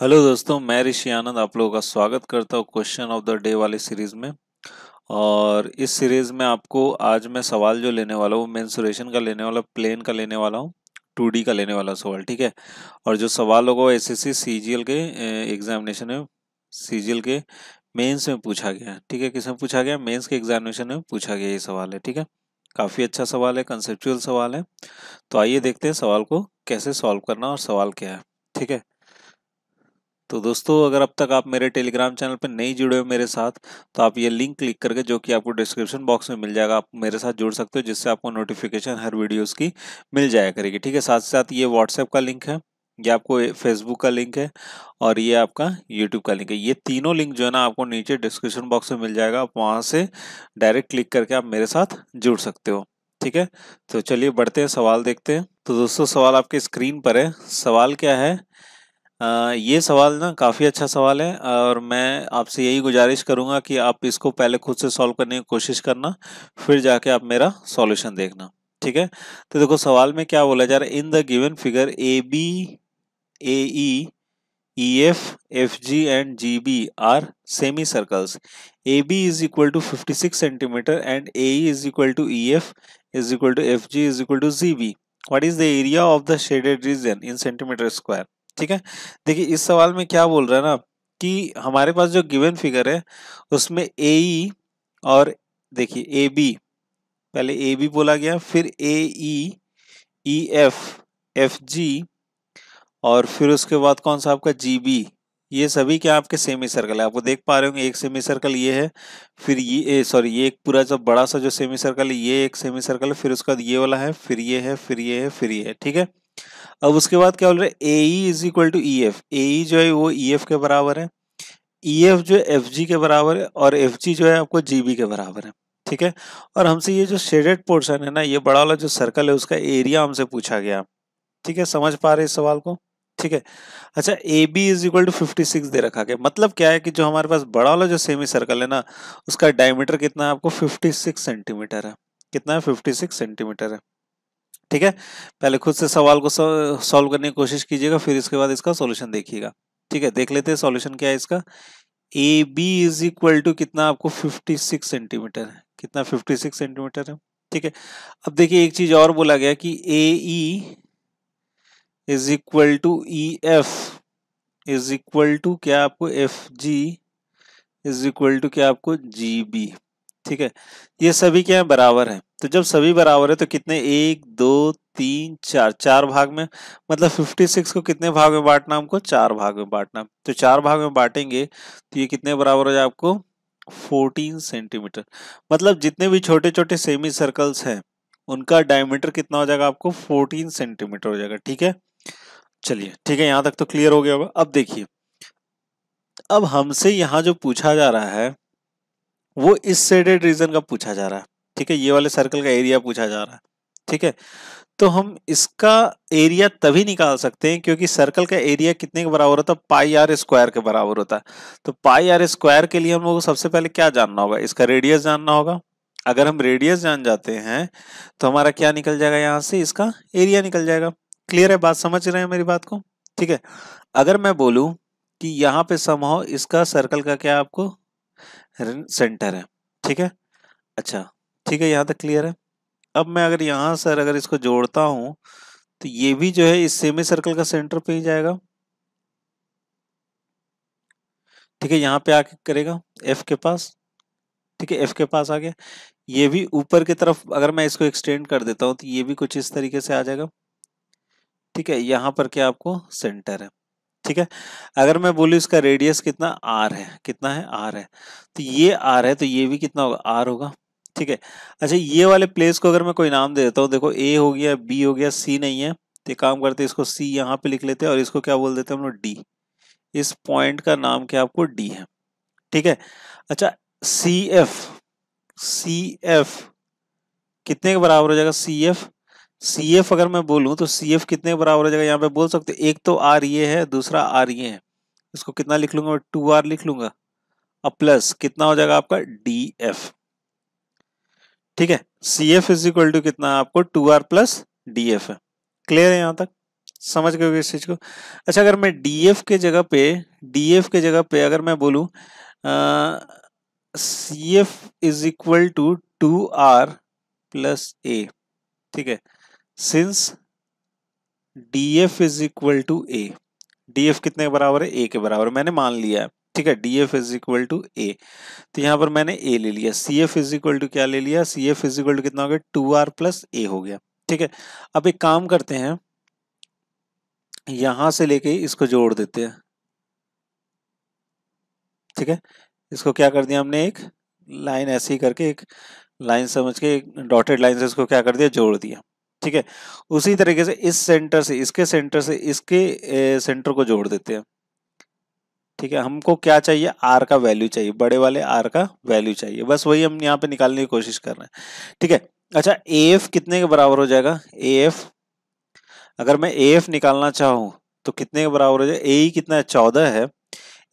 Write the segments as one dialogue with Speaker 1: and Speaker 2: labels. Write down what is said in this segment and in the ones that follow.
Speaker 1: hello दोस्तों मैं ऋषि आनंद आप लोगों का स्वागत करता हूँ क्वेश्चन ऑफ द डे वाली सीरीज में और इस सीरीज में आपको आज मैं सवाल जो लेने वाला हूँ वो का लेने वाला प्लेन का लेने वाला हूँ टू का लेने वाला सवाल ठीक है और जो सवाल होगा वो एस एस के एग्जामिनेशन में सी के मेन्स में पूछा गया ठीक है किस में पूछा गया मेन्स के एग्जामिनेशन में पूछा गया ये सवाल है ठीक है काफ़ी अच्छा सवाल है कंसेप्चुअल सवाल है तो आइए देखते हैं सवाल को कैसे सॉल्व करना और सवाल क्या है ठीक है तो दोस्तों अगर अब तक आप मेरे टेलीग्राम चैनल पर नहीं जुड़े हो मेरे साथ तो आप ये लिंक क्लिक करके जो कि आपको डिस्क्रिप्शन बॉक्स में मिल जाएगा आप मेरे साथ जुड़ सकते हो जिससे आपको नोटिफिकेशन हर वीडियोस की मिल जाया करेगी ठीक है साथ साथ ये व्हाट्सएप का लिंक है ये आपको फेसबुक का लिंक है और ये आपका यूट्यूब का लिंक है ये तीनों लिंक जो है ना आपको नीचे डिस्क्रिप्शन बॉक्स में मिल जाएगा आप वहाँ से डायरेक्ट क्लिक करके आप मेरे साथ जुड़ सकते हो ठीक है तो चलिए बढ़ते हैं सवाल देखते हैं तो दोस्तों सवाल आपके स्क्रीन पर है सवाल क्या है ये सवाल ना काफ़ी अच्छा सवाल है और मैं आपसे यही गुजारिश करूँगा कि आप इसको पहले खुद से सॉल्व करने की कोशिश करना फिर जाके आप मेरा सॉल्यूशन देखना ठीक है तो देखो सवाल में क्या बोला जा रहा है in the given figure A B A E E F F G and G B are semi circles A B is equal to fifty six centimetre and A E is equal to E F is equal to F G is equal to G B what is the area of the shaded region in centimetre square ठीक है देखिए इस सवाल में क्या बोल रहा है ना कि हमारे पास जो गिवन फिगर है उसमें ए ई e और देखिए ए बी पहले ए बी बोला गया फिर ए ई ई एफ एफ जी और फिर उसके बाद कौन सा आपका जी बी ये सभी क्या आपके सेमी सर्कल है आपको देख पा रहे होंगे एक सेमी सर्कल ये है फिर ये सॉरी ये एक पूरा जो बड़ा सा जो सेमी सर्कल है ये एक सेमी सर्कल है फिर उसके बाद ये वाला है फिर ये है फिर ये है फिर ये है ठीक है अब उसके बाद क्या बोल रहे हैं A is equal to E F A जो है वो ई e एफ के बराबर है ई e एफ जो एफ जी के बराबर है और एफ जी जो है आपको जी बी के बराबर है ठीक है और हमसे ये जो शेडेड पोर्शन है ना ये बड़ा वाला जो सर्कल है उसका एरिया हमसे पूछा गया ठीक है समझ पा रहे इस सवाल को ठीक है अच्छा A B is equal to fifty six दे रखा गया मतलब क्या है कि जो हमारे पास बड़ा वाला जो सेमी सर्कल है ना उसका डायमीटर कितना है आपको फिफ्टी सिक्स सेंटीमीटर है कितना है फिफ्टी सिक्स सेंटीमीटर है ठीक है पहले खुद से सवाल को सॉल्व करने की कोशिश कीजिएगा फिर इसके बाद इसका सॉल्यूशन देखिएगा ठीक है देख लेते हैं सॉल्यूशन क्या है इसका A B is equal to कितना आपको 56 सेंटीमीटर है कितना 56 सेंटीमीटर है ठीक है अब देखिए एक चीज और बोला गया कि A E is equal to E F is equal to क्या आपको F G is equal to क्या आपको जी बी ठीक है ये सभी क्या है बराबर है तो जब सभी बराबर है तो कितने एक दो तीन चार चार भाग में मतलब फिफ्टी सिक्स को कितने भाग में बांटना हमको चार भाग में बांटना तो चार भाग में बांटेंगे तो ये कितने बराबर हो जाए आपको फोर्टीन सेंटीमीटर मतलब जितने भी छोटे छोटे सेमी सर्कल्स हैं उनका डायमीटर कितना हो जाएगा आपको फोर्टीन सेंटीमीटर हो जाएगा ठीक है चलिए ठीक है यहाँ तक तो क्लियर हो गया होगा अब देखिए अब हमसे यहाँ जो पूछा जा रहा है वो इस सेडेड रीजन का पूछा जा रहा है ठीक है ये वाले सर्कल का एरिया पूछा जा रहा है ठीक है तो हम इसका एरिया तभी निकाल सकते हैं क्योंकि सर्कल का एरिया कितने के बराबर होता है पाई आर स्क्वायर के बराबर होता है तो पाई आर स्क्वायर के लिए हम लोग सबसे पहले क्या जानना होगा इसका रेडियस जानना होगा अगर हम रेडियस जान जाते हैं तो हमारा क्या निकल जाएगा यहाँ से इसका एरिया निकल जाएगा क्लियर है बात समझ रहे हैं मेरी बात को ठीक है अगर मैं बोलूँ कि यहाँ पे समहाउ इसका सर्कल का क्या आपको सेंटर है ठीक है अच्छा ठीक है यहाँ तक क्लियर है अब मैं अगर यहाँ सर अगर इसको जोड़ता हूँ तो ये भी जो है इस सेमी सर्कल का सेंटर पे ही जाएगा ठीक है यहाँ पे आके करेगा एफ के पास ठीक है एफ के पास आ गया ये भी ऊपर की तरफ अगर मैं इसको एक्सटेंड कर देता हूँ तो ये भी कुछ इस तरीके से आ जाएगा ठीक है यहाँ पर क्या आपको सेंटर है ठीक है अगर मैं बोलूँ इसका रेडियस कितना आर है कितना है आर है तो ये आर है तो ये भी कितना होगा आर होगा ठीक है अच्छा ये वाले प्लेस को अगर मैं कोई नाम दे देता हूँ देखो ए हो गया बी हो गया सी नहीं है तो काम करते इसको सी यहाँ पे लिख लेते हैं और इसको क्या बोल देते हैं हम लोग डी इस पॉइंट का नाम क्या आपको डी है ठीक है अच्छा सी एफ सी एफ कितने के बराबर हो जाएगा सी एफ सी एफ अगर मैं बोलूँ तो सी एफ कितने के बराबर हो जाएगा यहाँ पे बोल सकते एक तो आर ये है दूसरा आर ये है इसको कितना लिख लूंगा टू आर लिख लूंगा अब प्लस कितना हो जाएगा आपका डी एफ ठीक है C F is equal to कितना आपको two R plus D F है क्लियर है यहाँ तक समझ गए इस चीज को अच्छा अगर मैं डी एफ के जगह पे डी एफ के जगह पे अगर मैं बोलू C F is equal to two R plus A ठीक है since D F is equal to A D F कितने के बराबर है ए के बराबर मैंने मान लिया है ठीक है D F is equal to A तो यहाँ पर मैंने ए ले लिया C F is equal to क्या ले लिया C F is equal to कितना हो गया टू आर प्लस ए हो गया ठीक है अब एक काम करते हैं यहां से लेके इसको जोड़ देते हैं ठीक है इसको क्या कर दिया हमने एक लाइन ऐसे ही करके एक लाइन समझ के डॉटेड लाइन से इसको क्या कर दिया जोड़ दिया ठीक है उसी तरीके से इस सेंटर से इसके सेंटर से इसके सेंटर को जोड़ देते हैं ठीक है हमको क्या चाहिए आर का वैल्यू चाहिए बड़े वाले आर का वैल्यू चाहिए बस वही हम यहाँ पे निकालने की कोशिश कर रहे हैं ठीक है अच्छा ए एफ कितने के बराबर हो जाएगा ए एफ अगर मैं ए एफ निकालना चाहूँ तो कितने के बराबर हो जाएगा ए e कितना है चौदह है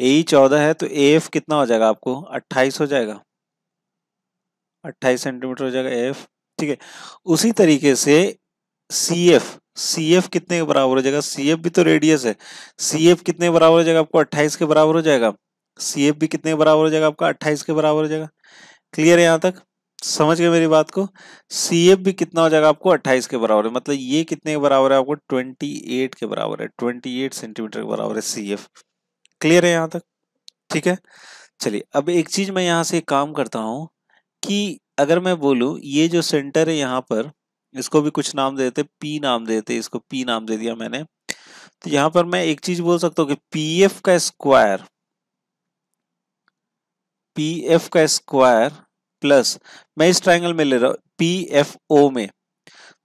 Speaker 1: ए e चौदह है तो ए एफ कितना हो जाएगा आपको अट्ठाईस हो जाएगा अट्ठाईस सेंटीमीटर हो जाएगा ए एफ ठीक है उसी तरीके से सी एफ सी एफ कितने के बराबर हो जाएगा सी एफ भी तो रेडियस है सी एफ कितने बराबर हो जाएगा आपको अट्ठाईस के बराबर हो जाएगा सी एफ भी कितने बराबर हो जाएगा आपका अट्ठाईस के बराबर हो जाएगा क्लियर है यहाँ तक समझ गए मेरी बात को सी एफ भी कितना हो जाएगा आपको अट्ठाईस के बराबर है मतलब ये कितने के बराबर है आपको ट्वेंटी एट के बराबर है ट्वेंटी एट सेंटीमीटर के बराबर है सी एफ क्लियर है यहाँ तक ठीक है चलिए अब एक चीज मैं यहाँ से काम करता हूँ कि अगर मैं बोलूँ ये जो सेंटर है यहाँ पर इसको भी कुछ नाम देते पी नाम देते इसको पी नाम दे दिया मैंने तो यहाँ पर मैं एक चीज बोल सकता हूँ कि पी एफ का स्क्वायर पी एफ का स्क्वायर प्लस मैं इस ट्राइंगल में ले रहा हूं पी एफ ओ में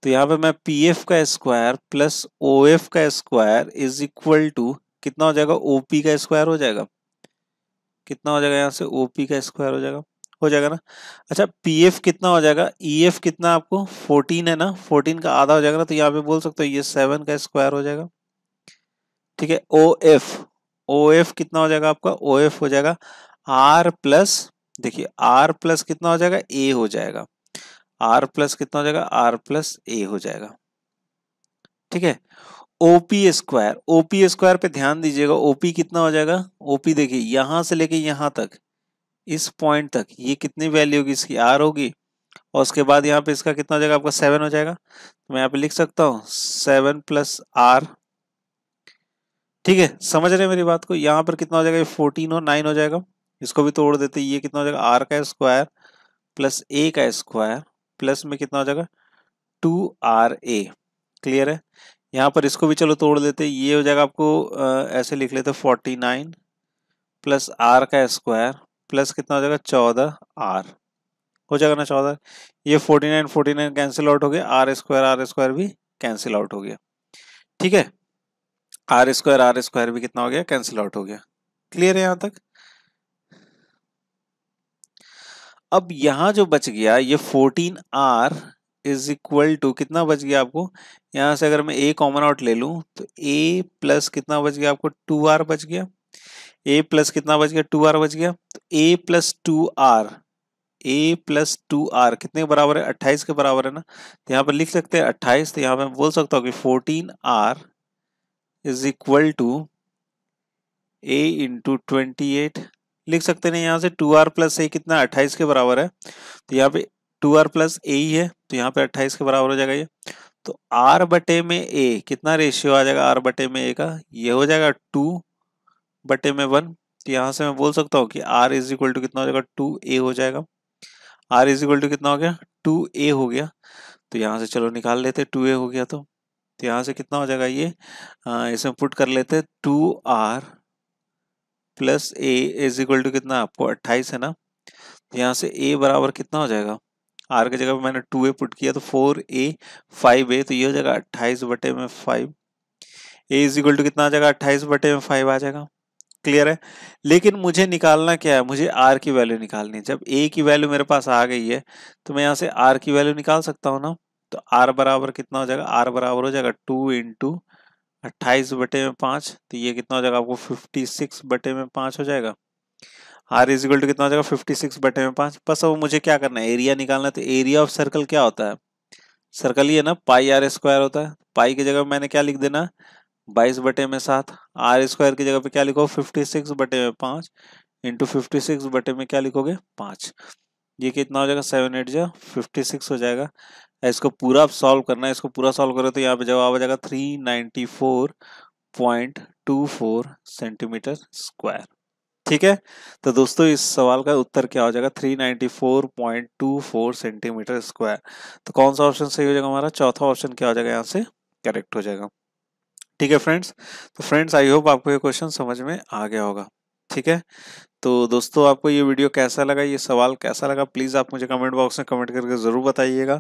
Speaker 1: तो यहाँ पर मैं पी एफ का स्क्वायर प्लस ओ एफ का स्क्वायर इज इक्वल टू कितना हो जाएगा ओपी का स्क्वायर हो जाएगा कितना हो जाएगा यहाँ से ओपी का स्क्वायर हो जाएगा हो जाएगा ना अच्छा एफ कितना हो जाएगा एफ e कितना आपको फोर्टीन है ना फोर्टीन का आधा हो जाएगा ना तो यहाँ पे बोल सकते हो ये सेवन का स्क्वायर हो जाएगा ठीक है ओ एफ ओ एफ कितना हो जाएगा आपका ओ एफ हो जाएगा आर प्लस देखिए आर प्लस कितना हो जाएगा ए हो जाएगा आर प्लस कितना हो जाएगा आर प्लस ए हो जाएगा ठीक है ओपी स्क्वायर ओपी स्क्वायर पे ध्यान दीजिएगा ओपी कितना हो जाएगा ओपी देखिए यहां से लेके यहां तक इस पॉइंट तक ये कितनी वैल्यू होगी इसकी आर होगी और उसके बाद यहाँ पे इसका कितना हो जाएगा आपका सेवन हो जाएगा तो मैं यहाँ पे लिख सकता हूँ सेवन प्लस आर ठीक है समझ रहे हैं मेरी बात को यहाँ पर कितना हो जाएगा ये फोर्टीन और नाइन हो जाएगा इसको भी तोड़ देते ये कितना हो जाएगा आर का स्क्वायर प्लस ए का स्क्वायर प्लस में कितना हो जाएगा टू आर ए क्लियर है यहाँ पर इसको भी चलो तोड़ देते ये हो जाएगा आपको आ, ऐसे लिख लेते फोर्टी नाइन प्लस आर का स्क्वायर प्लस कितना हो जाएगा चौदह आर हो जाएगा ना चौदह ये forty nine forty nine cancel out हो गया आर स्क्वायर आर स्क्वायर भी कैंसिल आउट हो गया ठीक है आर स्क्वायर आर स्क्वायर भी कितना हो गया कैंसिल आउट हो गया क्लियर है यहां तक अब यहां जो बच गया ये fourteen R is equal to कितना बच गया आपको यहां से अगर मैं ए कॉमन आउट ले लूँ तो ए प्लस कितना बच गया आपको टू आर बच गया ए प्लस कितना बच गया टू आर बच गया तो A plus two R A plus two R कितने के बराबर है अट्ठाईस के बराबर है ना तो यहाँ पर लिख सकते हैं अट्ठाईस तो यहाँ पर बोल सकता हूँ कि fourteen R is equal to A into twenty eight लिख सकते हैं यहाँ से टू आर प्लस ए कितना अट्ठाईस के बराबर है तो यहाँ पे टू आर प्लस ए ही है तो यहाँ पे अट्ठाईस के बराबर हो जाएगा ये तो आर बटे में ए कितना रेशियो आ जाएगा आर बटे में ए का ये हो जाएगा टू बटे में वन तो यहाँ से मैं बोल सकता हूँ कि आर इज इक्वल टू कितना हो जाएगा टू ए हो जाएगा आर इज इक्वल टू कितना हो गया टू ए हो गया तो यहाँ से चलो निकाल लेते टू ए हो गया तो तो यहाँ से कितना हो जाएगा ये इसमें पुट कर लेते two R plus A is equal to कितना आपको अट्ठाईस है ना तो यहाँ से ए बराबर कितना हो जाएगा आर की जगह पर मैंने टू ए पुट किया तो फोर ए फाइव ए तो ये हो जाएगा अट्ठाईस बटे में five A is equal to कितना आ जाएगा अट्ठाईस बटे में फाइव आ जाएगा क्लियर है लेकिन मुझे निकालना क्या है मुझे आर की वैल्यू निकालनी है जब ए की वैल्यू मेरे पास आ गई है तो मैं यहाँ से आर की वैल्यू निकाल सकता हूँ ना तो आर बराबर कितना हो जाएगा आर बराबर हो जाएगा टू इंटू अट्ठाईस बटे में पाँच तो ये कितना हो जाएगा आपको फिफ्टी सिक्स बटे में पाँच हो जाएगा आर इज इक्वल टू कितना हो जाएगा फिफ्टी सिक्स बटे में पाँच बस अब मुझे क्या करना है एरिया निकालना है तो एरिया ऑफ सर्कल क्या होता है सर्कल ही है ना पाई आर स्क्वायर होता है पाई की जगह मैंने क्या लिख देना बाईस बटे में सात आर स्क्वायर की जगह पे क्या लिखो फिफ्टी सिक्स बटे में पाँच इंटू फिफ्टी सिक्स बटे में क्या लिखोगे पाँच ये कितना हो जाएगा सेवन एट जो फिफ्टी सिक्स हो जाएगा इसको पूरा आप सॉल्व करना है इसको पूरा सॉल्व करो तो यहाँ पे जवाब आ जाएगा three ninety four point two four centimetre square ठीक है तो दोस्तों इस सवाल का उत्तर क्या हो जाएगा 394.24 सेंटीमीटर स्क्वायर तो कौन सा ऑप्शन सही हो जाएगा हमारा चौथा ऑप्शन क्या हो जाएगा यहाँ से करेक्ट हो जाएगा ठीक है फ्रेंड्स तो फ्रेंड्स आई होप आपको ये क्वेश्चन समझ में आ गया होगा ठीक है तो दोस्तों आपको ये वीडियो कैसा लगा ये सवाल कैसा लगा प्लीज़ आप मुझे कमेंट बॉक्स में कमेंट करके ज़रूर बताइएगा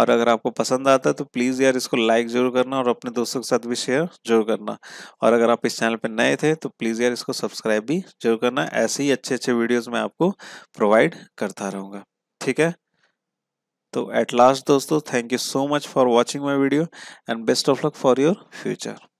Speaker 1: और अगर आपको पसंद आता है तो प्लीज़ यार इसको लाइक ज़रूर करना और अपने दोस्तों के साथ भी शेयर जरूर करना और अगर आप इस चैनल पर नए थे तो प्लीज़ यार इसको सब्सक्राइब भी जरूर करना ऐसे ही अच्छे अच्छे वीडियोज़ मैं आपको प्रोवाइड करता रहूँगा ठीक है तो एट लास्ट दोस्तों thank you so much for watching my video and best of luck for your future